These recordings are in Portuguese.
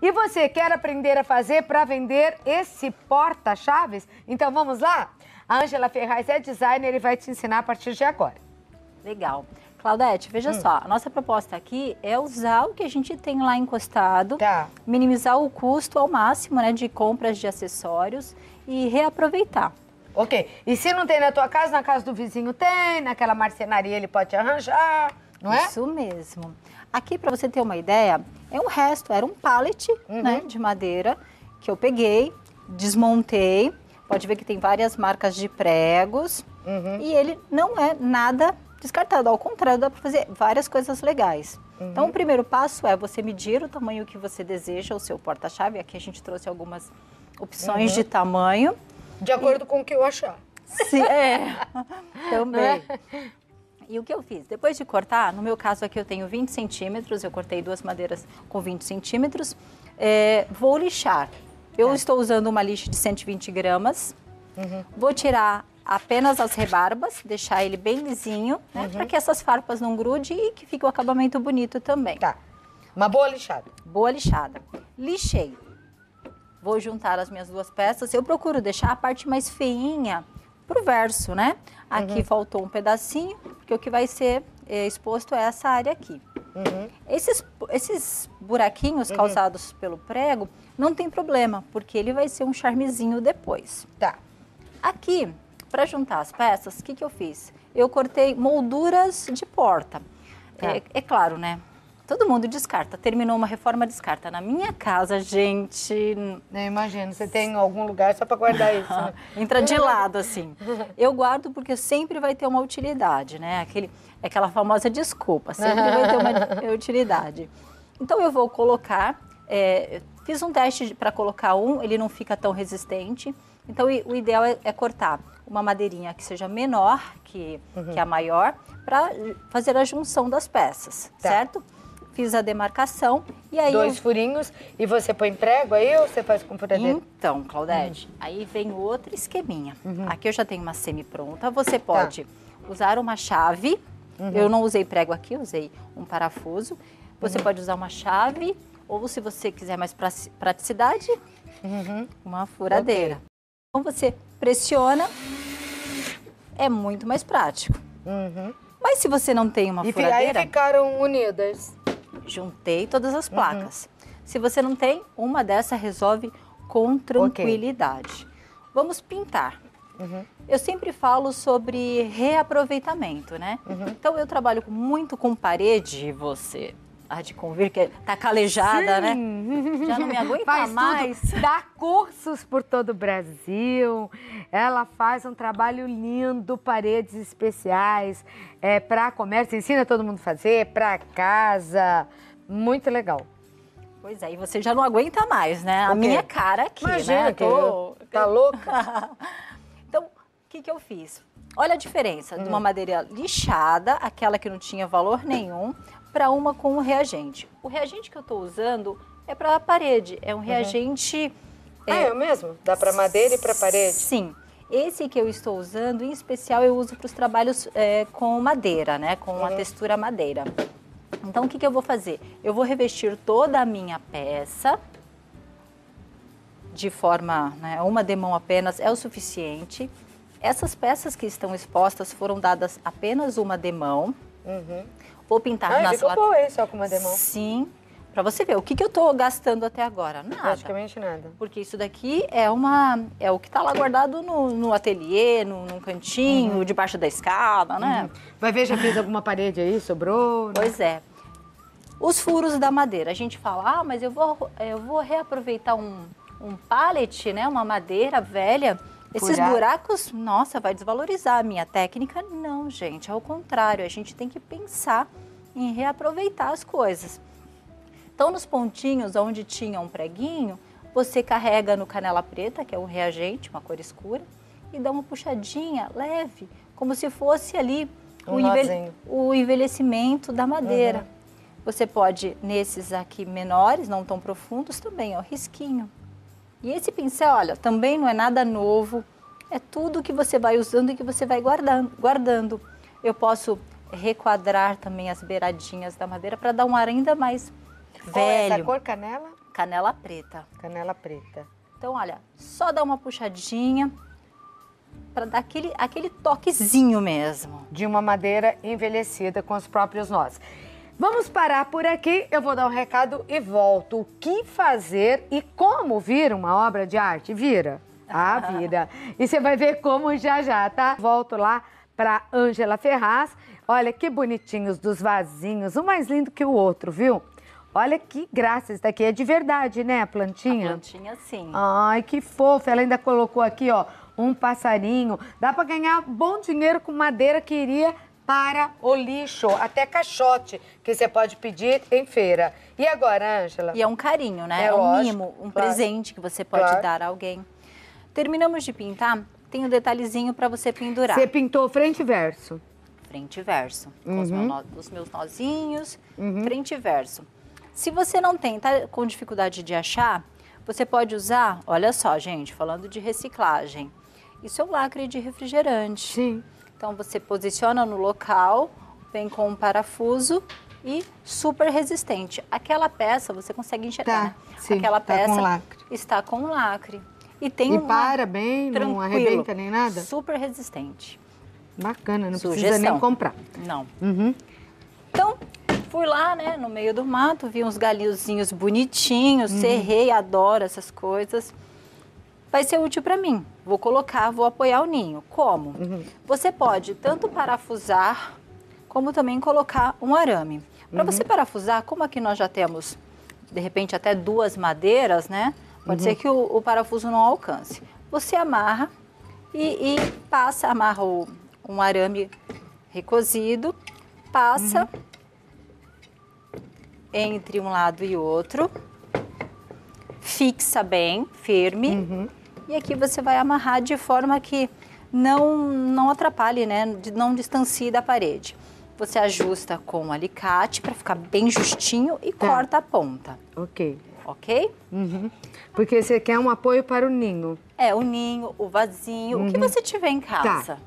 E você quer aprender a fazer para vender esse porta-chaves? Então vamos lá? A Ângela Ferraz é designer e vai te ensinar a partir de agora. Legal. Claudete, veja hum. só, a nossa proposta aqui é usar o que a gente tem lá encostado, tá. minimizar o custo ao máximo né, de compras de acessórios e reaproveitar. Ok. E se não tem na tua casa, na casa do vizinho tem, naquela marcenaria ele pode arranjar não é? Isso mesmo. Aqui, para você ter uma ideia, é um resto, era um pallet uhum. né, de madeira que eu peguei, desmontei. Pode ver que tem várias marcas de pregos. Uhum. E ele não é nada descartado, ao contrário, dá para fazer várias coisas legais. Uhum. Então, o primeiro passo é você medir o tamanho que você deseja, o seu porta-chave. Aqui a gente trouxe algumas opções uhum. de tamanho. De acordo e... com o que eu achar. Sim, é. Também. É. E o que eu fiz? Depois de cortar, no meu caso aqui eu tenho 20 centímetros, eu cortei duas madeiras com 20 centímetros, é, vou lixar. Eu estou usando uma lixa de 120 gramas, uhum. vou tirar apenas as rebarbas, deixar ele bem lisinho, né, uhum. para que essas farpas não grudem e que fique o um acabamento bonito também. Tá. Uma boa lixada. Boa lixada. Lixei. Vou juntar as minhas duas peças. Eu procuro deixar a parte mais feinha pro verso, né? Aqui uhum. faltou um pedacinho, porque o que vai ser é, exposto é essa área aqui. Uhum. Esses, esses buraquinhos uhum. causados pelo prego não tem problema, porque ele vai ser um charmezinho depois. Tá. Aqui, para juntar as peças, o que, que eu fiz? Eu cortei molduras de porta. Tá. É, é claro, né? Todo mundo descarta. Terminou uma reforma, descarta. Na minha casa, gente. Eu imagino, você tem algum lugar só para guardar isso. Né? Entra de lado, assim. Eu guardo porque sempre vai ter uma utilidade, né? Aquele, aquela famosa desculpa, sempre vai ter uma utilidade. Então eu vou colocar. É, fiz um teste para colocar um, ele não fica tão resistente. Então o ideal é, é cortar uma madeirinha que seja menor que, uhum. que a maior para fazer a junção das peças, tá. certo? fiz a demarcação e aí... Dois eu... furinhos e você põe prego aí ou você faz com furadeira? Então, Claudete, hum. aí vem outro esqueminha. Uhum. Aqui eu já tenho uma semi pronta, você tá. pode tá. usar uma chave, uhum. eu não usei prego aqui, usei um parafuso. Você uhum. pode usar uma chave ou se você quiser mais praticidade, uhum. uma furadeira. Okay. Então você pressiona, é muito mais prático. Uhum. Mas se você não tem uma e furadeira... E aí ficaram unidas. Juntei todas as uhum. placas. Uhum. Se você não tem, uma dessa resolve com tranquilidade. Okay. Vamos pintar. Uhum. Eu sempre falo sobre reaproveitamento, né? Uhum. Então eu trabalho muito com parede, você há ah, de convir que tá calejada, né? Sim. né? Já não me aguenta faz mais. Tudo. Dá cursos por todo o Brasil. Ela faz um trabalho lindo, paredes especiais é, para comércio, ensina todo mundo a fazer, para casa. Muito legal. Pois é, e você já não aguenta mais, né? A minha cara aqui, né? Imagina, né? Tô... Tá louca? então, o que, que eu fiz? Olha a diferença hum. de uma hum. madeira lixada, aquela que não tinha valor nenhum, para uma com um reagente. O reagente que eu estou usando é para a parede, é um uhum. reagente. Uhum. É... Ah, é o mesmo? Dá para madeira e para parede? Sim. Esse que eu estou usando, em especial, eu uso para os trabalhos é, com madeira, né? Com uhum. a textura madeira. Então, o que, que eu vou fazer? Eu vou revestir toda a minha peça de forma, né, uma demão apenas é o suficiente. Essas peças que estão expostas foram dadas apenas uma demão. Uhum. Vou pintar ah, na ficou lata. esse, ó, com uma Sim. Pra você ver, o que, que eu tô gastando até agora? Nada. Praticamente nada. Porque isso daqui é uma é o que tá lá guardado no, no ateliê, no, num cantinho, uhum. debaixo da escada, né? Uhum. Vai ver, já fez alguma parede aí, sobrou? Né? Pois é. Os furos da madeira. A gente fala, ah, mas eu vou, eu vou reaproveitar um, um pallet, né? Uma madeira velha esses buracos, nossa, vai desvalorizar a minha técnica? Não, gente, ao contrário, a gente tem que pensar em reaproveitar as coisas. Então, nos pontinhos onde tinha um preguinho, você carrega no canela preta, que é um reagente, uma cor escura, e dá uma puxadinha leve, como se fosse ali um o, envelhe o, envelhecimento da madeira. Uhum. Você pode, nesses aqui menores, não tão profundos, também, ó, risquinho. E esse pincel, olha, também não é nada novo, é tudo que você vai usando e que você vai guardando. guardando. Eu posso requadrar também as beiradinhas da madeira para dar um ar ainda mais velho. Qual é essa cor canela? Canela preta. Canela preta. Então, olha, só dá uma puxadinha para dar aquele, aquele toquezinho mesmo. De uma madeira envelhecida com os próprios nós. Vamos parar por aqui, eu vou dar um recado e volto. O que fazer e como vir uma obra de arte? Vira, ah, Vira. E você vai ver como já já, tá? Volto lá para Ângela Ferraz. Olha que bonitinhos dos vasinhos, um mais lindo que o outro, viu? Olha que graça, isso daqui é de verdade, né, a plantinha? A plantinha, sim. Ai, que fofo, ela ainda colocou aqui, ó, um passarinho. Dá para ganhar bom dinheiro com madeira que iria para o lixo, até caixote que você pode pedir em feira. E agora, Ângela? E é um carinho, né? É, é um lógico, mimo, um claro. presente que você pode claro. dar a alguém. Terminamos de pintar, tem um detalhezinho para você pendurar. Você pintou frente e verso. Frente e verso, uhum. com os, meus nozinhos, uhum. frente e verso. Se você não tem, tá com dificuldade de achar, você pode usar, olha só, gente, falando de reciclagem, isso é um lacre de refrigerante. Sim. Então você posiciona no local, vem com um parafuso e super resistente. Aquela peça você consegue enxergar. Tá, né? sim, Aquela tá com lacre. está com lacre. E tem e um para bem, tranquilo, não arrebenta nem nada? Super resistente. Bacana, não Sugestão. precisa nem comprar. Não. Uhum. Então, fui lá, né, no meio do mato, vi uns galinhozinhos bonitinhos, uhum. serrei, adoro essas coisas vai ser útil para mim. Vou colocar, vou apoiar o ninho. Como? Uhum. Você pode tanto parafusar como também colocar um arame. Para uhum. você parafusar, como aqui nós já temos de repente até duas madeiras, né? Pode uhum. ser que o, o, parafuso não alcance. Você amarra e, e passa, amarra o, um arame recozido, passa uhum. entre um lado e outro, fixa bem, firme, uhum. E aqui você vai amarrar de forma que não, não atrapalhe, né? Não distancie da parede. Você ajusta com o alicate para ficar bem justinho e tá. corta a ponta. Ok. Ok? Uhum. Porque você quer um apoio para o ninho. É, o ninho, o vasinho, uhum. o que uhum. você tiver em tá. casa. Tá.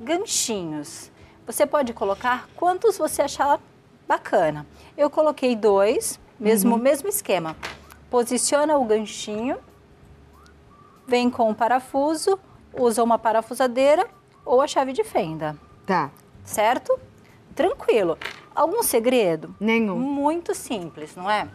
Ganchinhos. Você pode colocar quantos você achar bacana. Eu coloquei dois, mesmo, uhum. mesmo esquema. Posiciona o ganchinho vem com o parafuso, usa uma parafusadeira ou a chave de fenda. Tá. Certo? Tranquilo. Algum segredo? Nenhum. Muito simples, não é?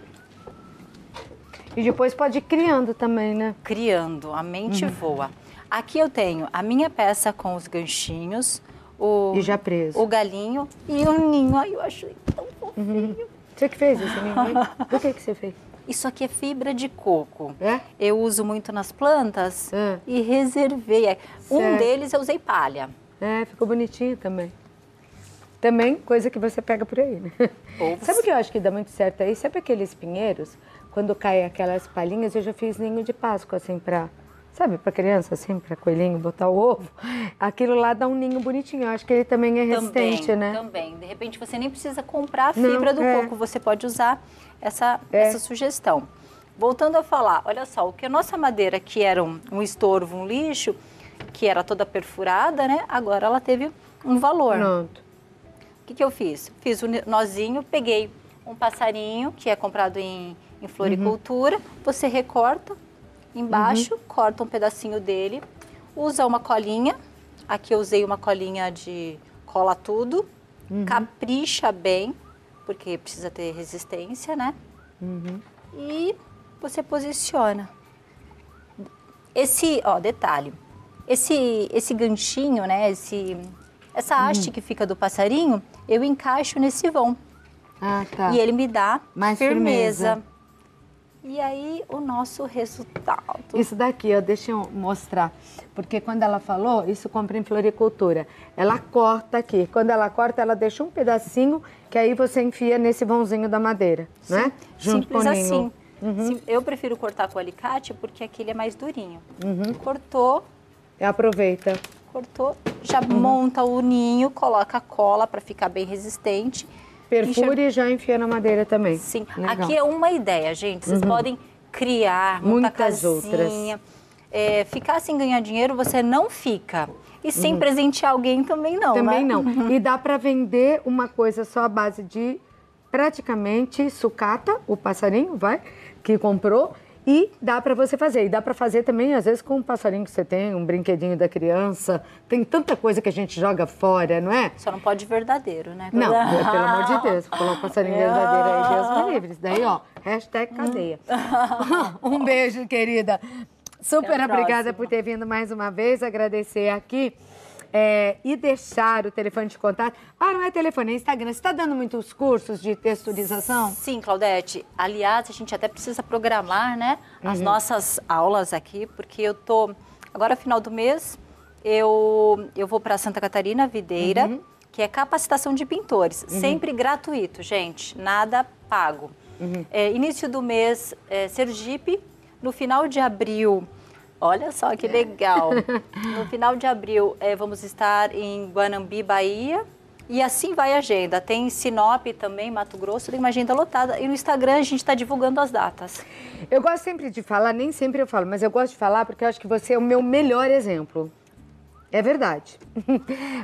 E depois pode ir criando também, né? Criando, a mente uhum. voa. Aqui eu tenho a minha peça com os ganchinhos, o, e já preso. o galinho e o ninho. Ai, eu achei tão uhum. fofinho. Uhum. Você que fez isso, ninho? Por que, que você fez? Isso aqui é fibra de coco. É? Eu uso muito nas plantas é. e reservei. É, certo. Um deles eu usei palha. É, ficou bonitinho também. Também coisa que você pega por aí, né? Ops. Sabe o que eu acho que dá muito certo aí? Sabe aqueles pinheiros? Quando caem aquelas palhinhas, eu já fiz ninho de Páscoa, assim, pra sabe, para criança, assim, para coelhinho botar o ovo, aquilo lá dá um ninho bonitinho. Eu acho que ele também é resistente, também, né? Também, de repente você nem precisa comprar a fibra Não, do é. coco, você pode usar essa, é. essa sugestão. Voltando a falar, olha só, o que a nossa madeira, que era um, um estorvo, um lixo, que era toda perfurada, né? Agora ela teve um valor. Pronto. O que, que eu fiz? Fiz um nozinho, peguei um passarinho que é comprado em, em floricultura, uhum. você recorta, embaixo, uhum. corta um pedacinho dele, usa uma colinha. Aqui eu usei uma colinha de cola tudo, uhum. capricha bem, porque precisa ter resistência, né? Uhum. E você posiciona. Esse, ó, detalhe. Esse, esse ganchinho, né? Esse, essa hum. haste que fica do passarinho, eu encaixo nesse vão. Ah, tá. E ele me dá Mais firmeza. firmeza. E aí o nosso resultado. Isso daqui, ó, deixa eu mostrar. Porque quando ela falou, isso compra em floricultura. Ela corta aqui. Quando ela corta, ela deixa um pedacinho que aí você enfia nesse vãozinho da madeira, Sim. né? Junto Simples assim. Uhum. Eu prefiro cortar com o alicate porque aquele é mais durinho. Uhum. Cortou. Aproveita. Cortou, já uhum. monta o ninho, coloca a cola para ficar bem resistente Perfura e já enfia na madeira também. Sim. Legal. Aqui é uma ideia, gente. Vocês uhum. podem criar, Muitas outras. É, ficar sem ganhar dinheiro, você não fica. E sem uhum. presentear alguém também não, Também né? não. Uhum. E dá para vender uma coisa só à base de praticamente sucata, o passarinho, vai, que comprou, e dá para você fazer. E dá para fazer também, às vezes, com um passarinho que você tem, um brinquedinho da criança. Tem tanta coisa que a gente joga fora, não é? Só não pode verdadeiro, né? Não, pelo amor de Deus. Coloca o passarinho verdadeiro aí, Deus me livre. Daí, ó, hashtag hum. cadeia. um beijo, querida. Super obrigada por ter vindo mais uma vez. Agradecer aqui é, e deixar o telefone de contato. Ah, não é telefone, é Instagram. Você está dando muitos cursos de texturização? Sim, Claudete. Aliás, a gente até precisa programar né, as uhum. nossas aulas aqui, porque eu tô agora final do mês, eu, eu vou para Santa Catarina, Videira, uhum. que é capacitação de pintores. Uhum. Sempre gratuito, gente. Nada pago. Uhum. É, início do mês, é, Sergipe. No final de abril, Olha só que legal. No final de abril, é, vamos estar em Guanambi, Bahia. E assim vai a agenda. Tem Sinop também, Mato Grosso, tem uma agenda lotada. E no Instagram a gente está divulgando as datas. Eu gosto sempre de falar, nem sempre eu falo, mas eu gosto de falar porque eu acho que você é o meu melhor exemplo. É verdade.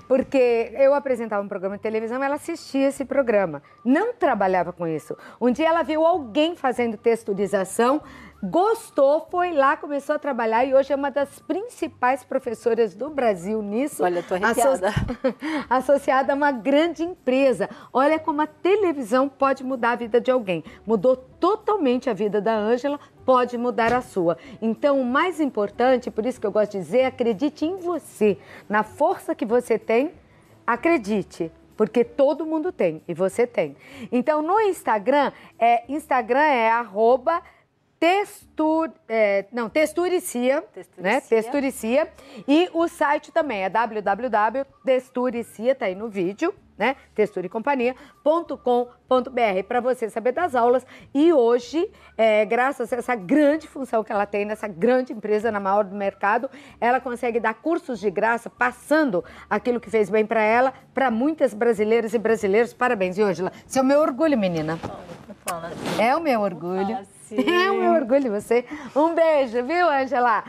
Porque eu apresentava um programa de televisão, ela assistia esse programa. Não trabalhava com isso. Um dia ela viu alguém fazendo texturização gostou, foi lá, começou a trabalhar e hoje é uma das principais professoras do Brasil nisso. Olha, estou arrepiada. associada a uma grande empresa. Olha como a televisão pode mudar a vida de alguém. Mudou totalmente a vida da Ângela, pode mudar a sua. Então, o mais importante, por isso que eu gosto de dizer, acredite em você, na força que você tem, acredite porque todo mundo tem e você tem. Então no Instagram é Instagram é arroba textur, é, não, texturicia, né? texturicia, né? Texturicia. E o site também é www.texturicia, tá aí no vídeo, né? texturicompania.com.br para você saber das aulas. E hoje, é, graças a essa grande função que ela tem nessa grande empresa, na maior do mercado, ela consegue dar cursos de graça, passando aquilo que fez bem para ela, para muitas brasileiras e brasileiros. Parabéns, Ângela. Seu meu orgulho, menina. É o meu orgulho. Sim. É um orgulho você. Um beijo, viu, Angela?